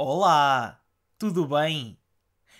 Olá! Tudo bem?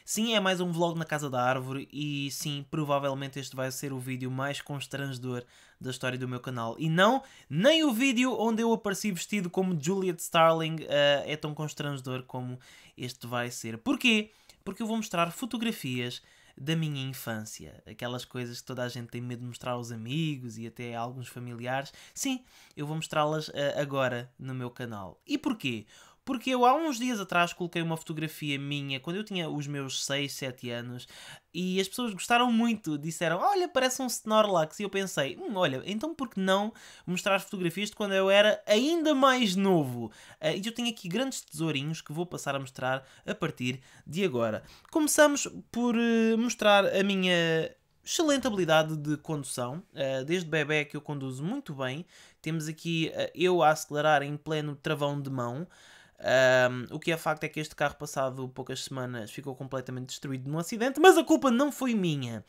Sim, é mais um vlog na Casa da Árvore e sim, provavelmente este vai ser o vídeo mais constrangedor da história do meu canal. E não, nem o vídeo onde eu apareci vestido como Juliet Starling uh, é tão constrangedor como este vai ser. Porquê? Porque eu vou mostrar fotografias da minha infância. Aquelas coisas que toda a gente tem medo de mostrar aos amigos e até a alguns familiares. Sim, eu vou mostrá-las uh, agora no meu canal. E porquê? Porque eu há uns dias atrás coloquei uma fotografia minha, quando eu tinha os meus 6, 7 anos, e as pessoas gostaram muito, disseram: Olha, parece um Snorlax. E eu pensei: hum, Olha, então por que não mostrar fotografias de quando eu era ainda mais novo? Eh, e eu tenho aqui grandes tesourinhos que vou passar a mostrar a partir de agora. Começamos por eh, mostrar a minha excelente habilidade de condução. Eh, desde bebê que eu conduzo muito bem. Temos aqui eu a acelerar em pleno travão de mão. Um, o que é facto é que este carro, passado poucas semanas, ficou completamente destruído num acidente, mas a culpa não foi minha.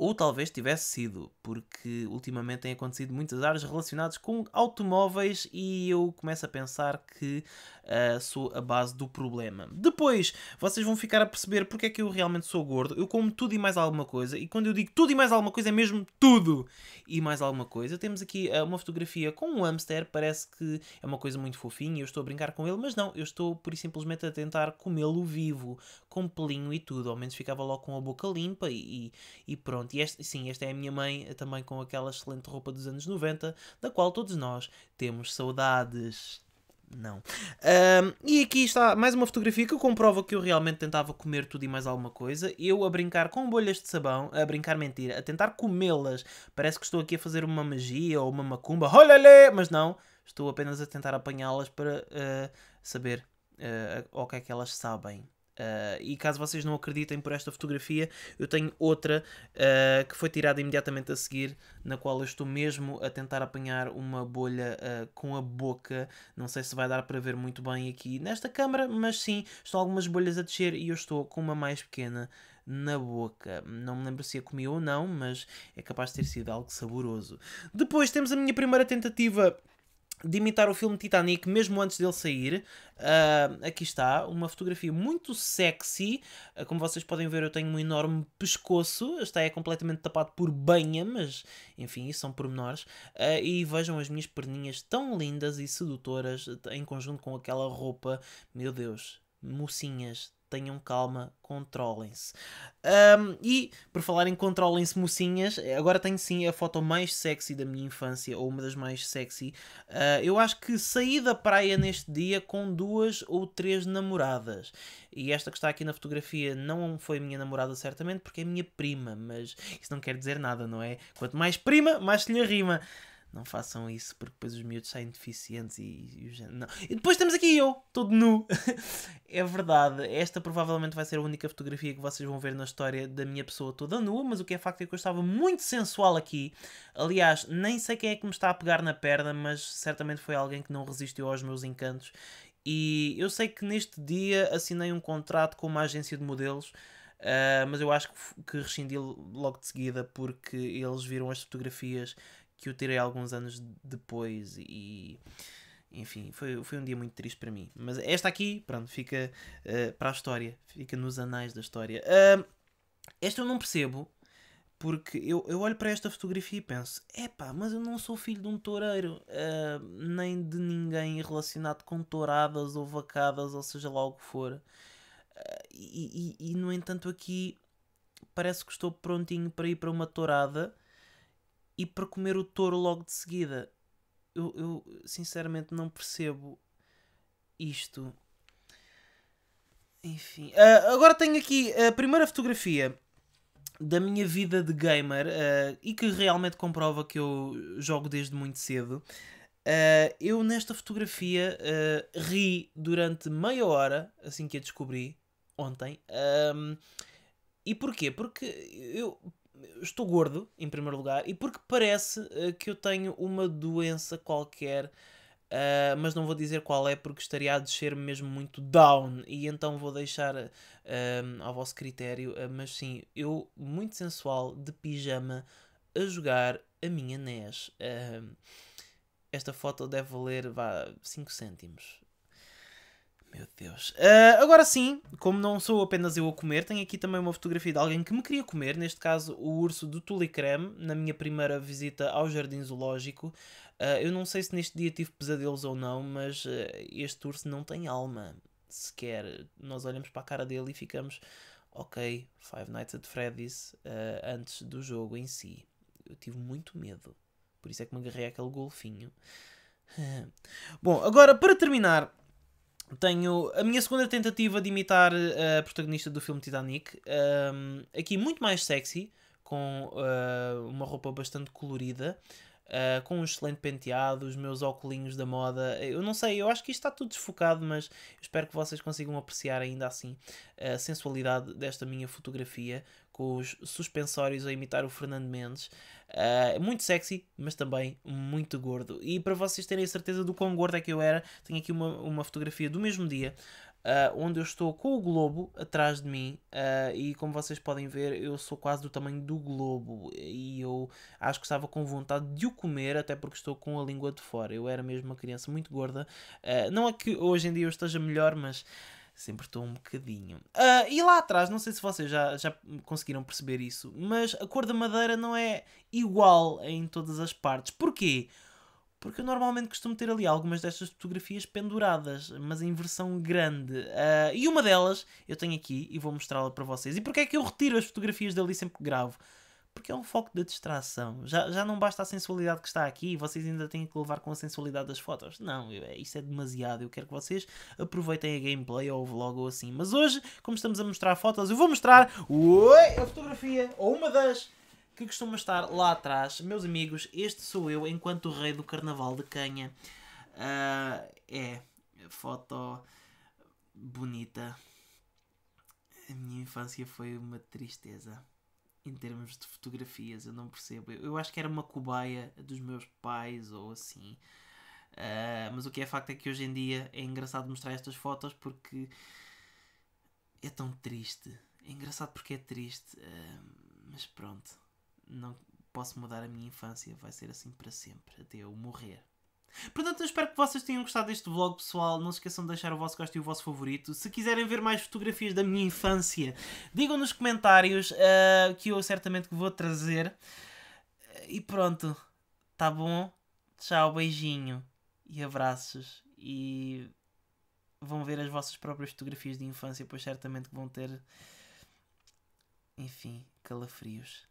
Ou talvez tivesse sido, porque ultimamente têm acontecido muitas áreas relacionadas com automóveis e eu começo a pensar que uh, sou a base do problema. Depois, vocês vão ficar a perceber porque é que eu realmente sou gordo. Eu como tudo e mais alguma coisa, e quando eu digo tudo e mais alguma coisa, é mesmo tudo e mais alguma coisa. Temos aqui uh, uma fotografia com um hamster, parece que é uma coisa muito fofinha e eu estou a brincar com ele, mas não, eu estou por simplesmente a tentar comê-lo vivo, com pelinho e tudo. Ao menos ficava logo com a boca limpa e, e, e pronto pronto, e este, sim, esta é a minha mãe eh, também com aquela excelente roupa dos anos 90, da qual todos nós temos saudades. Não. Um, e aqui está mais uma fotografia que comprova que eu realmente tentava comer tudo e mais alguma coisa. Eu a brincar com bolhas de sabão, a brincar mentira, a tentar comê-las. Parece que estou aqui a fazer uma magia ou uma macumba. Olha Mas não, estou apenas a tentar apanhá-las para uh, saber uh, o que é que elas sabem. Uh, e caso vocês não acreditem por esta fotografia, eu tenho outra uh, que foi tirada imediatamente a seguir, na qual eu estou mesmo a tentar apanhar uma bolha uh, com a boca. Não sei se vai dar para ver muito bem aqui nesta câmera, mas sim, estão algumas bolhas a descer e eu estou com uma mais pequena na boca. Não me lembro se a comi ou não, mas é capaz de ter sido algo saboroso. Depois temos a minha primeira tentativa de imitar o filme Titanic mesmo antes dele sair. Uh, aqui está, uma fotografia muito sexy. Uh, como vocês podem ver, eu tenho um enorme pescoço. Está é completamente tapado por banha, mas enfim, isso são pormenores. Uh, e vejam as minhas perninhas tão lindas e sedutoras em conjunto com aquela roupa. Meu Deus, mocinhas, tenham calma, controlem-se. Um, e, por falar em controlem-se, mocinhas, eh, agora tenho sim a foto mais sexy da minha infância, ou uma das mais sexy. Uh, eu acho que saí da praia neste dia com duas ou três namoradas. E esta que está aqui na fotografia não foi minha namorada, certamente, porque é minha prima, mas isso não quer dizer nada, não é? Quanto mais prima, mais se lhe rima. Não façam isso porque depois os miúdos saem deficientes e, e, e, não. e depois temos aqui eu, todo nu. é verdade, esta provavelmente vai ser a única fotografia que vocês vão ver na história da minha pessoa toda nua, mas o que é facto é que eu estava muito sensual aqui. Aliás, nem sei quem é que me está a pegar na perna, mas certamente foi alguém que não resistiu aos meus encantos. E eu sei que neste dia assinei um contrato com uma agência de modelos. Uh, mas eu acho que, que rescindi logo de seguida porque eles viram as fotografias que eu tirei alguns anos depois e enfim, foi, foi um dia muito triste para mim. Mas esta aqui, pronto, fica uh, para a história, fica nos anais da história. Uh, esta eu não percebo, porque eu, eu olho para esta fotografia e penso: epá, mas eu não sou filho de um toureiro, uh, nem de ninguém relacionado com touradas ou vacadas, ou seja lá o que for. Ah, e, e, e no entanto, aqui parece que estou prontinho para ir para uma tourada e para comer o touro logo de seguida. Eu, eu sinceramente não percebo isto. Enfim. Uh, agora tenho aqui a primeira fotografia da minha vida de gamer uh, e que realmente comprova que eu jogo desde muito cedo. Uh, eu nesta fotografia uh, ri durante meia hora, assim que a descobri ontem. Um, e porquê? Porque eu estou gordo, em primeiro lugar, e porque parece uh, que eu tenho uma doença qualquer, uh, mas não vou dizer qual é, porque estaria a descer mesmo muito down, e então vou deixar uh, ao vosso critério. mas sim, eu, muito sensual, de pijama, a jogar a minha NES. esta foto deve valer 5 cêntimos. Meu Deus. Uh, agora sim, como não sou apenas eu a comer, tenho aqui também uma fotografia de alguém que me queria comer, neste caso o urso do Tulicreme, na minha primeira visita ao Jardim Zoológico. Uh, eu não sei se neste dia tive pesadelos ou não, mas uh, este urso não tem alma sequer. Nós olhamos para a cara dele e ficamos, ok, Five Nights at Freddy's, antes do jogo em si. Eu tive muito medo, por isso é que me agarrei aquele golfinho. Bom, agora para terminar, tenho a minha segunda tentativa de imitar eh, a protagonista do filme Titanic, um, ehm, aqui muito mais sexy, com uh, uma roupa bastante colorida, uh, com um excelente penteado, os meus óculos da moda. Eu não sei, eu acho que isto está tudo desfocado, mas espero que vocês consigam apreciar ainda assim a sensualidade desta minha fotografia, com os suspensórios a imitar o Fernando Mendes. Uh, muito sexy, mas também muito gordo. E para vocês terem a certeza do quão gordo é que eu era, tenho aqui uma, uma fotografia do mesmo dia. Uh, onde eu estou com o globo atrás de mim uh, e como vocês podem ver eu sou quase do tamanho do globo e eu acho que estava com vontade de o comer até porque estou com a língua de fora eu era mesmo uma criança muito gorda uh, não é que hoje em dia eu esteja melhor mas Sempre estou um bocadinho. Uh, e lá atrás, não sei se vocês já, já conseguiram perceber isso, mas a cor da madeira não é igual em todas as partes. Porquê? Porque eu normalmente costumo ter ali algumas destas fotografias penduradas, mas em versão grande. Uh, e uma delas eu tenho aqui e vou mostrá-la para vocês. E porquê é que eu retiro as fotografias dali sempre que gravo? Porque é um foco de distração. Já, já não basta a sensualidade que está aqui, vocês ainda têm que levar com a sensualidade das fotos. Não, eu, é, isso é demasiado. Eu quero que vocês aproveitem a gameplay ou o vlog ou assim. Mas hoje, como estamos a mostrar fotos, eu vou mostrar a fotografia, ou uma das que costuma estar lá atrás. Meus amigos, este sou eu enquanto o rei do carnaval de Canha. Uh, é, foto bonita. A minha infância foi uma tristeza em termos de fotografias, eu não percebo. Eu, eu acho que era uma cobaia dos meus pais ou assim. Uh, mas o que é facto é que hoje em dia é engraçado mostrar estas fotos porque é tão triste. É engraçado porque é triste, uh, mas pronto, não posso mudar a minha infância, vai ser assim para sempre, até eu morrer. Portanto, eu espero que vocês tenham gostado deste vlog, pessoal. Não se esqueçam de deixar o vosso gosto e o vosso favorito. Se quiserem ver mais fotografias da minha infância, digam nos comentários uh, que eu certamente vou trazer. E pronto, tá bom? Tchau, beijinho e abraços. E vão ver as vossas próprias fotografias de infância, pois certamente vão ter, enfim, calafrios.